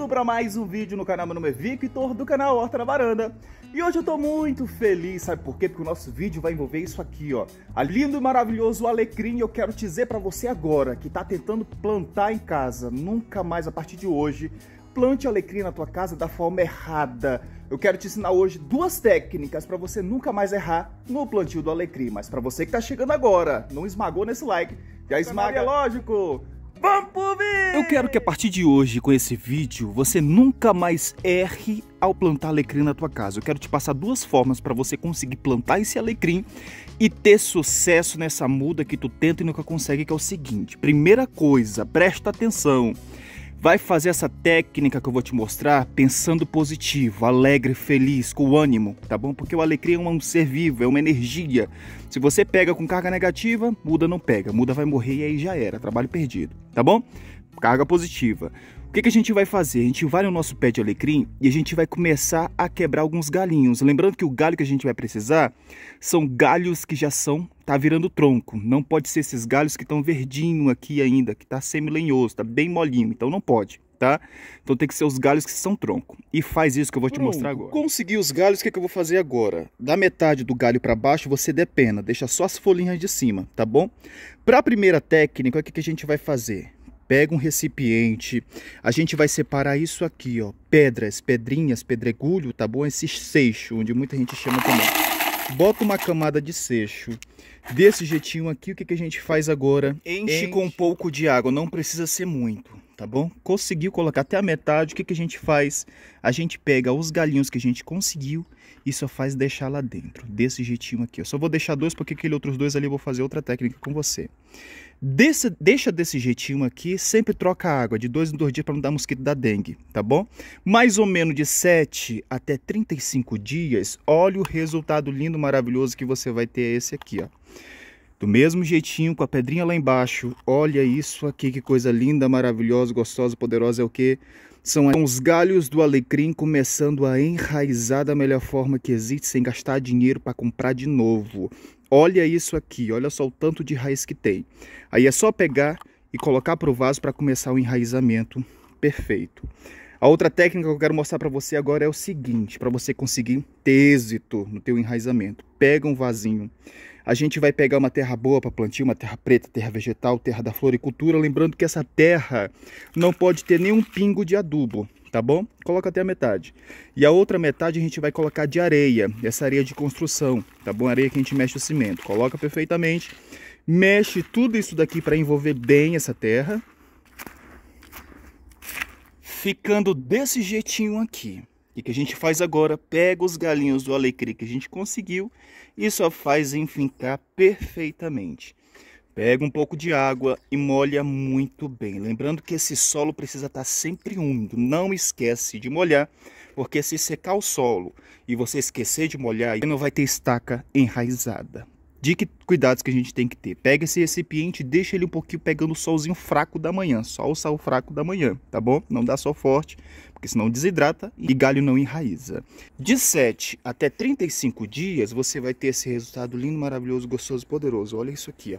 tudo para mais um vídeo no canal. Meu nome é Victor, do canal Horta na Varanda. E hoje eu tô muito feliz, sabe por quê? Porque o nosso vídeo vai envolver isso aqui, ó. A lindo e maravilhoso alecrim, eu quero dizer para você agora, que tá tentando plantar em casa, nunca mais a partir de hoje, plante alecrim na tua casa da forma errada. Eu quero te ensinar hoje duas técnicas para você nunca mais errar no plantio do alecrim. Mas para você que tá chegando agora, não esmagou nesse like, já esmaga, é lógico! Eu quero que a partir de hoje, com esse vídeo, você nunca mais erre ao plantar alecrim na tua casa. Eu quero te passar duas formas para você conseguir plantar esse alecrim e ter sucesso nessa muda que tu tenta e nunca consegue, que é o seguinte. Primeira coisa, presta atenção. Vai fazer essa técnica que eu vou te mostrar pensando positivo, alegre, feliz, com ânimo, tá bom? Porque o alegria é, é um ser vivo, é uma energia. Se você pega com carga negativa, muda não pega, muda vai morrer e aí já era, trabalho perdido, tá bom? Carga positiva. O que, que, a gente vai fazer? A gente vai no nosso pé de alecrim e a gente vai começar a quebrar alguns galinhos. Lembrando que o galho que a gente vai precisar são galhos que já são, tá virando tronco. Não pode ser esses galhos que estão verdinho aqui ainda, que tá semi-lenhoso, tá bem molinho, então não pode. Tá? Então tem que ser os galhos que são tronco. E faz isso que eu vou te mostrar agora. Consegui os galhos, o que, é que eu vou fazer agora? Da metade do galho para baixo você depena, deixa só as folhinhas de cima, tá bom? Para a primeira técnica, o que, que a gente vai fazer? pega um recipiente, a gente vai separar isso aqui, ó, pedras, pedrinhas, pedregulho, tá bom? Esse seixo, onde muita gente chama também. Bota uma camada de seixo. Desse jeitinho aqui, o que, que a gente faz agora? Enche, Enche com um pouco de água, não precisa ser muito, tá bom? Conseguiu colocar até a metade, o que, que a gente faz? A gente pega os galinhos que a gente conseguiu e só faz deixar lá dentro, desse jeitinho aqui. Eu só vou deixar dois porque aquele outros dois ali eu vou fazer outra técnica com você. Desse, deixa desse jeitinho aqui, sempre troca água de dois em dois dias para não dar mosquito da dengue, tá bom? Mais ou menos de 7 até 35 dias, olha o resultado lindo, maravilhoso que você vai ter esse aqui, ó. Do mesmo jeitinho, com a pedrinha lá embaixo, olha isso aqui, que coisa linda, maravilhosa, gostosa, poderosa, é o que? São os galhos do alecrim começando a enraizar da melhor forma que existe, sem gastar dinheiro para comprar de novo. Olha isso aqui, olha só o tanto de raiz que tem. Aí é só pegar e colocar para o vaso para começar o enraizamento perfeito. A outra técnica que eu quero mostrar para você agora é o seguinte, para você conseguir êxito no teu enraizamento. Pega um vasinho. A gente vai pegar uma terra boa para plantio, uma terra preta, terra vegetal, terra da floricultura, lembrando que essa terra não pode ter nenhum pingo de adubo, tá bom? Coloca até a metade. E a outra metade a gente vai colocar de areia, essa areia de construção, tá bom? Areia que a gente mexe o cimento. Coloca perfeitamente. Mexe tudo isso daqui para envolver bem essa terra ficando desse jeitinho aqui. E que a gente faz agora? Pega os galinhos do alecrim que a gente conseguiu e só faz enfincar perfeitamente. Pega um pouco de água e molha muito bem. Lembrando que esse solo precisa estar sempre úmido. Não esquece de molhar, porque se secar o solo e você esquecer de molhar, não vai ter estaca enraizada de que cuidados que a gente tem que ter. Pega esse recipiente, deixa ele um pouquinho pegando o solzinho fraco da manhã, só o sol fraco da manhã, tá bom? Não dá sol forte, porque senão desidrata e galho não enraiza. De 7 até 35 dias, você vai ter esse resultado lindo, maravilhoso, gostoso, poderoso. Olha isso aqui, ó.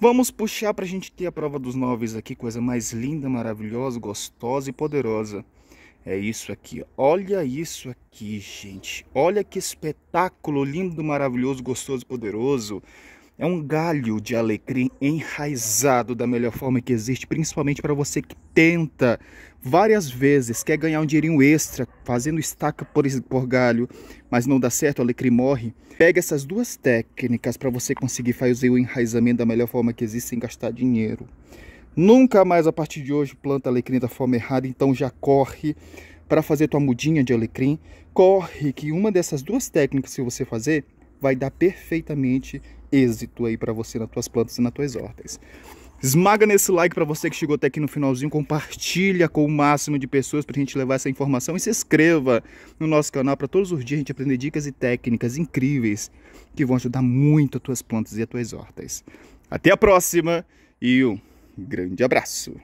Vamos puxar para a gente ter a prova dos noves aqui, coisa mais linda, maravilhosa, gostosa e poderosa. É isso aqui. Olha isso aqui, gente. Olha que espetáculo lindo, maravilhoso, gostoso, poderoso. É um galho de alecrim enraizado da melhor forma que existe, principalmente para você que tenta várias vezes, quer ganhar um dinheirinho extra, fazendo estaca por, por galho, mas não dá certo, o alecrim morre. Pega essas duas técnicas para você conseguir fazer o enraizamento da melhor forma que existe sem gastar dinheiro. Nunca mais a partir de hoje planta alecrim da forma errada, então já corre para fazer tua mudinha de alecrim. Corre que uma dessas duas técnicas se você fazer vai dar perfeitamente êxito aí para você nas tuas plantas e nas tuas hortas. Esmaga nesse like para você que chegou até aqui no finalzinho, compartilha com o máximo de pessoas para a gente levar essa informação e se inscreva no nosso canal para todos os dias a gente aprender dicas e técnicas incríveis que vão ajudar muito as tuas plantas e as tuas hortas. Até a próxima e um Grande abraço!